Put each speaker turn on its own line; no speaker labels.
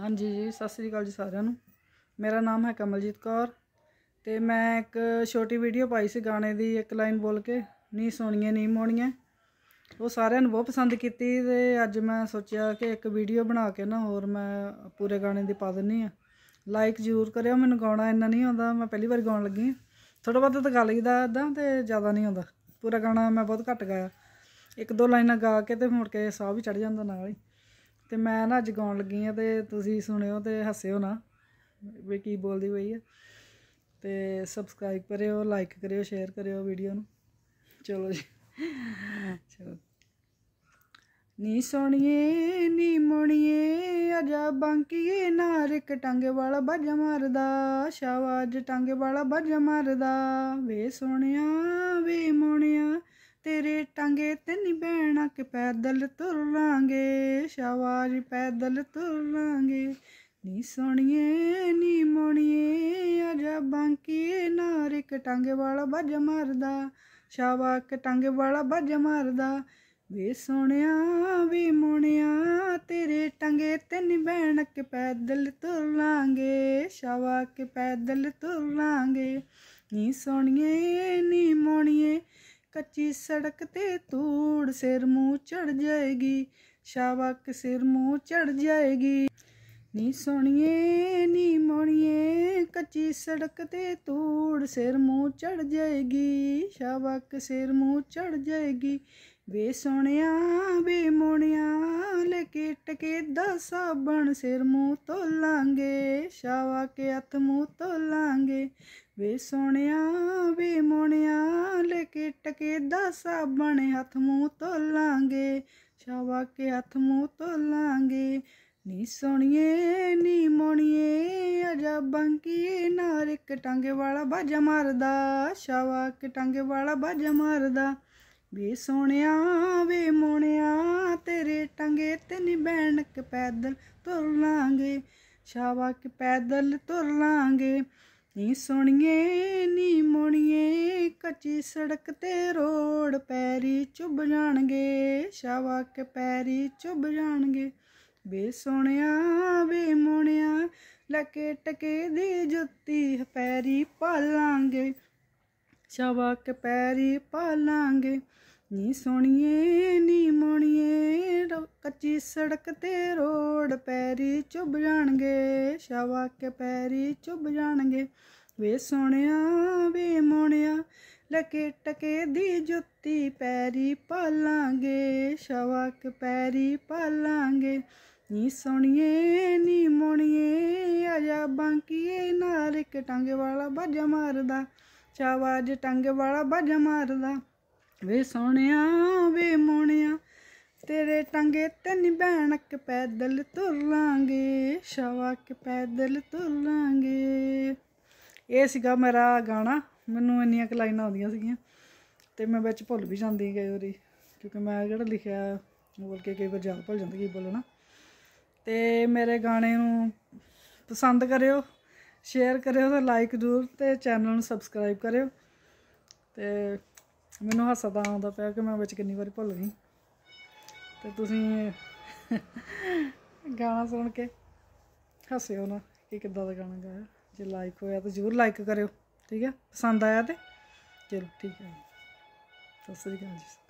ਹਾਂਜੀ ਜੀ ਸਤਿ ਸ੍ਰੀ ਅਕਾਲ ਜੀ ਸਾਰਿਆਂ ਨੂੰ ਮੇਰਾ ਨਾਮ ਹੈ ਕਮਲਜੀਤ ਕੌਰ ਤੇ ਮੈਂ ਇੱਕ ਛੋਟੀ ਵੀਡੀਓ ਪਾਈ ਸੀ ਗਾਣੇ ਦੀ ਇੱਕ ਲਾਈਨ ਬੋਲ ਕੇ ਨੀ ਸੋਣੀਆਂ ਨੀ ਮੋਣੀਏ ਉਹ ਸਾਰਿਆਂ ਨੂੰ ਬਹੁਤ ਪਸੰਦ ਕੀਤੀ ਤੇ ਅੱਜ ਮੈਂ ਸੋਚਿਆ ਕਿ ਇੱਕ ਵੀਡੀਓ ਬਣਾ ਕੇ ਨਾ ਹੋਰ ਮੈਂ ਪੂਰੇ ਗਾਣੇ ਦੀ ਪਾ ਦਿੰਨੀ ਆ ਲਾਈਕ ਜ਼ਰੂਰ ਕਰਿਓ ਮੈਨੂੰ ਗਾਉਣਾ ਇੰਨਾ ਨਹੀਂ ਆਉਂਦਾ ਮੈਂ ਪਹਿਲੀ ਵਾਰ ਗਾਉਣ ਲੱਗੀ ਥੋੜਾ ਬਹੁਤ ਤਾਂ ਗਾ ਲਈਦਾ ਅੱਧਾ ਤੇ ਜ਼ਿਆਦਾ ਨਹੀਂ ਆਉਂਦਾ ਪੂਰਾ ਗਾਣਾ ਮੈਂ ਬਹੁਤ ਘੱਟ ਗਾਇਆ ਇੱਕ ਦੋ ਲਾਈਨਾਂ ਗਾ ਕੇ ਤੇ ਮੁੜ ਕੇ ਸਾਹ ਵੀ ਚੜ ਜਾਂਦਾ ਨਾਲ ਹੀ ਤੇ ਮੈਂ ਨਾ ਅੱਜ ਗਾਉਣ ਲੱਗੀ ਆ ਤੇ ਤੁਸੀਂ ਸੁਣਿਓ ਤੇ ਹੱਸਿਓ ਨਾ ਵੀ ਕੀ ਬੋਲਦੀ ਹੋਈ ਆ ਤੇ ਸਬਸਕ੍ਰਾਈਬ ਕਰਿਓ ਲਾਈਕ ਕਰਿਓ ਸ਼ੇਅਰ ਕਰਿਓ ਵੀਡੀਓ ਨੂੰ ਚਲੋ ਜੀ ਚਲੋ ਨੀ ਸੋਣੀਏ ਨੀ ਮੋਣੀਏ ਅਜਾ ਬਾਂਕੀਏ ਨਾਰਕ ਟਾਂਗੇ ਵਾਲਾ ਬੱਜ ਮਾਰਦਾ ਸ਼ਾਵਾਜ ਟਾਂਗੇ ਵਾਲਾ ਬੱਜ ਮਾਰਦਾ ਵੇ ਸੋਣਿਆ ਵੇ ਮੋਣਿਆ ਤੇਰੇ ਟਾਂਗੇ ਤੇ ਨਹੀਂ ਬਹਿਣਾ ਕਿ ਪੈਦਲ ਤੁਰਾਂਗੇ ਸ਼ਵਾਰੀ ਪੈਦਲ ਤੁਰਾਂਗੇ ਨੀ ਸੋਣੀਏ ਨੀ ਮੋਣੀਏ ਆਜਾ ਬਾਂਕੀਏ ਨਾਰੇ ਟਾਂਗੇ ਵਾਲਾ ਬੱਜ ਮਾਰਦਾ ਸ਼ਾਵਾ ਟਾਂਗੇ ਵਾਲਾ ਬੱਜ ਮਾਰਦਾ ਵੇ ਸੁਣਿਆ ਵੀ ਮੋਣਿਆ ਤੇਰੇ ਟਾਂਗੇ ਤੇ ਨਹੀਂ ਬਹਿਣਾ ਕਿ ਪੈਦਲ ਤੁਰਾਂਗੇ ਸ਼ਾਵਾ ਕਿ ਪੈਦਲ ਤੁਰਾਂਗੇ ਨੀ ਸੋਣੀਏ ਨੀ ਮੋਣੀਏ ਕੱਚੀ ਸੜਕ ਤੇ ਧੂੜ ਸਿਰ ਮੂੰਹ ਚੜ ਜਾਏਗੀ ਸ਼ਾਵਕ ਸਿਰ ਮੂੰਹ ਚੜ ਜਾਏਗੀ ਨੀ ਸੋਣੀਏ ਨੀ ਮੋਣੀਏ ਕੱਚੀ ਸੜਕ ਤੇ ਧੂੜ ਸਿਰ ਮੂੰਹ ਚੜ ਜਾਏਗੀ ਸ਼ਾਵਕ ਸਿਰ ਮੂੰਹ ਚੜ ਜਾਏਗੀ ਵੇ ਸੋਹਣਿਆ ਵੇ ਮੋਣਿਆ ਕੇ ਦਾ ਸਾਬਣ ਸਿਰ ਮੂੰਹ ਲਾਂਗੇ ਸ਼ਾਵਾ ਕੇ ਹੱਥ ਮੂੰਹ ਲਾਂਗੇ ਵੇ ਸੋਣਿਆ ਵੇ ਮੋਣਿਆ ਲੈ ਕੇ ਟਕੇ ਦਾ ਸਾਬਣ ਹੱਥ ਮੂੰਹ ਲਾਂਗੇ ਸ਼ਾਵਾ ਕੇ ਹੱਥ ਮੂੰਹ ਲਾਂਗੇ ਨੀ ਸੋਣੀਏ ਨੀ ਮੋਣੀਏ ਅਜਾ ਬੰਕੀ ਨਾਰ ਇੱਕ ਟਾਂਗੇ ਵਾਲਾ ਬਾਜ ਮਾਰਦਾ ਸ਼ਾਵਾ ਕੇ ਟਾਂਗੇ ਵਾਲਾ ਬਾਜ ਮਾਰਦਾ ਵੇ ਸੋਣਿਆ ਵੇ ਮੋਣਿਆ ਤੇਰੇ ਟਾਂਗੇ ਤੇ ਨੀ ਬੈਣਕ ਪੈਦਲ ਤੁਰ ਲਾਂਗੇ ਸ਼ਾਵਾ ਕਿ ਪੈਦਲ ਤੁਰ ਲਾਂਗੇ ਨੀ ਸੁਣੀਏ ਨੀ ਮੋਣੀਏ ਕੱਚੀ ਸੜਕ ਤੇ ਰੋੜ ਪੈਰੀ ਚੁਬ ਜਾਣਗੇ ਸ਼ਾਵਾ ਕਿ ਪੈਰੀ ਚੁਬ ਜਾਣਗੇ ਵੇ ਸੁਣਿਆ ਵੇ ਮੋਣਿਆ ਲਕੇ ਟਕੇ ਦੀ ਜੁੱਤੀ ਪੈਰੀ ਪਾਲਾਂਗੇ ਸ਼ਾਵਾ ਕਿ ਪੈਰੀ ਪਾਲਾਂਗੇ ਨੀ ਸੁਣੀਏ ਨੀ ਮੋਣੀਏ ਕੱਚੀ ਸੜਕ ਤੇ ਰੋੜ ਪੈਰੀ ਚੁਬ ਜਾਣਗੇ ਸ਼ਵਾ ਕੇ ਪੈਰੀ ਚੁਬ ਜਾਣਗੇ ਵੇ ਸੋਣਿਆ ਵੇ ਮੋਣਿਆ ਲਕੇ ਟਕੇ ਦੀ ਜੁੱਤੀ ਪੈਰੀ ਪਾਲਾਂਗੇ ਕੇ ਪੈਰੀ ਪਾਲਾਂਗੇ ਨੀ ਸੋਣੀਏ ਨੀ ਮੋਣੀਏ ਆਜਾ ਬਾਂਕੀਏ ਨਾਲ ਇੱਕ ਟੰਗ ਵਾਲਾ ਬਾਜਾ ਮਾਰਦਾ ਚਾਵਾਜ ਟੰਗ ਵਾਲਾ ਬਾਜਾ ਮਾਰਦਾ ਵੇ ਸੋਣਿਆ ਵੇ ਮੋਣਿਆ ਤੇਰੇ ਟੰਗੇ ਤੈਨ ਬੈਣਕ ਪੈਦਲ ਤੁਰਾਂਗੇ ਸ਼ਵਾਕ ਪੈਦਲ ਤੁਰਾਂਗੇ ਇਹ ਸੀਗਾ ਮੇਰਾ ਗਾਣਾ ਮੈਨੂੰ ਇੰਨੀਆਂ ਕ ਲਾਈਨਾਂ ਆਉਂਦੀਆਂ ਸੀਗੀਆਂ ਤੇ ਮੈਂ ਵਿੱਚ ਭੁੱਲ ਵੀ ਜਾਂਦੀ ਗਈ ਵਾਰੀ ਕਿਉਂਕਿ ਮੈਂ ਜਿਹੜਾ ਲਿਖਿਆ ਬੋਲ ਕੇ ਕਈ ਵਾਰ ਜਾਂ ਭੁੱਲ ਜਾਂਦੀ ਕੀ ਬੋਲਣਾ ਤੇ ਮੇਰੇ ਗਾਣੇ ਨੂੰ ਪਸੰਦ ਕਰਿਓ ਸ਼ੇਅਰ ਕਰਿਓ ਤੇ ਲਾਈਕ ਜ਼ਰੂਰ ਤੇ ਚੈਨਲ ਨੂੰ ਸਬਸਕ੍ਰਾਈਬ ਕਰਿਓ ਤੇ ਮੈਨੂੰ ਹਾਸਾ ਤਾਂ ਆਉਂਦਾ ਪਿਆ ਕਿ ਮੈਂ ਵਿੱਚ ਕਿੰਨੀ ਵਾਰੀ ਭੁੱਲ ਗਈ ਤੇ ਤੁਸੀਂ ਗਾਣਾ ਸੁਣ ਕੇ ਹੱਸਿਓ ਨਾ ਕਿ ਕਿੱਦਾਂ ਦਾ ਗਾਣਾ ਗਾਇਆ ਜੇ ਲਾਈਕ ਹੋਇਆ ਤਾਂ ਜ਼ਰੂਰ ਲਾਈਕ ਕਰਿਓ ਠੀਕ ਹੈ ਪਸੰਦ ਆਇਆ ਤੇ ਚਲੋ ਠੀਕ ਹੈ ਸਤਿ ਸ੍ਰੀ ਅਕਾਲ ਜੀ